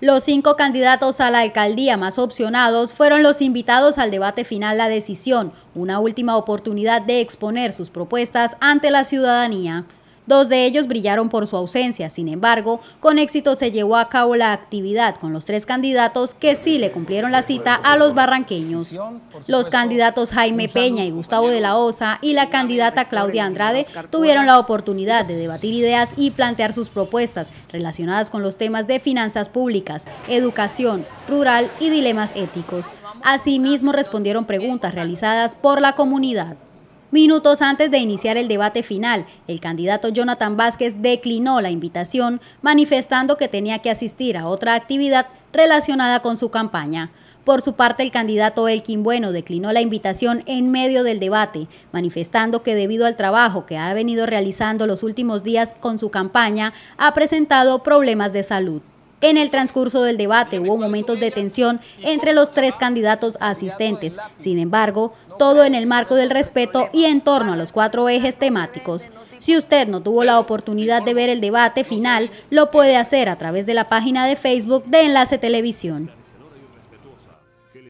Los cinco candidatos a la alcaldía más opcionados fueron los invitados al debate final La Decisión, una última oportunidad de exponer sus propuestas ante la ciudadanía. Dos de ellos brillaron por su ausencia, sin embargo, con éxito se llevó a cabo la actividad con los tres candidatos que sí le cumplieron la cita a los barranqueños. Los candidatos Jaime Peña y Gustavo de la Osa y la candidata Claudia Andrade tuvieron la oportunidad de debatir ideas y plantear sus propuestas relacionadas con los temas de finanzas públicas, educación, rural y dilemas éticos. Asimismo respondieron preguntas realizadas por la comunidad. Minutos antes de iniciar el debate final, el candidato Jonathan Vázquez declinó la invitación, manifestando que tenía que asistir a otra actividad relacionada con su campaña. Por su parte, el candidato Elkin Bueno declinó la invitación en medio del debate, manifestando que debido al trabajo que ha venido realizando los últimos días con su campaña, ha presentado problemas de salud. En el transcurso del debate hubo momentos de tensión entre los tres candidatos asistentes. Sin embargo, todo en el marco del respeto y en torno a los cuatro ejes temáticos. Si usted no tuvo la oportunidad de ver el debate final, lo puede hacer a través de la página de Facebook de Enlace Televisión.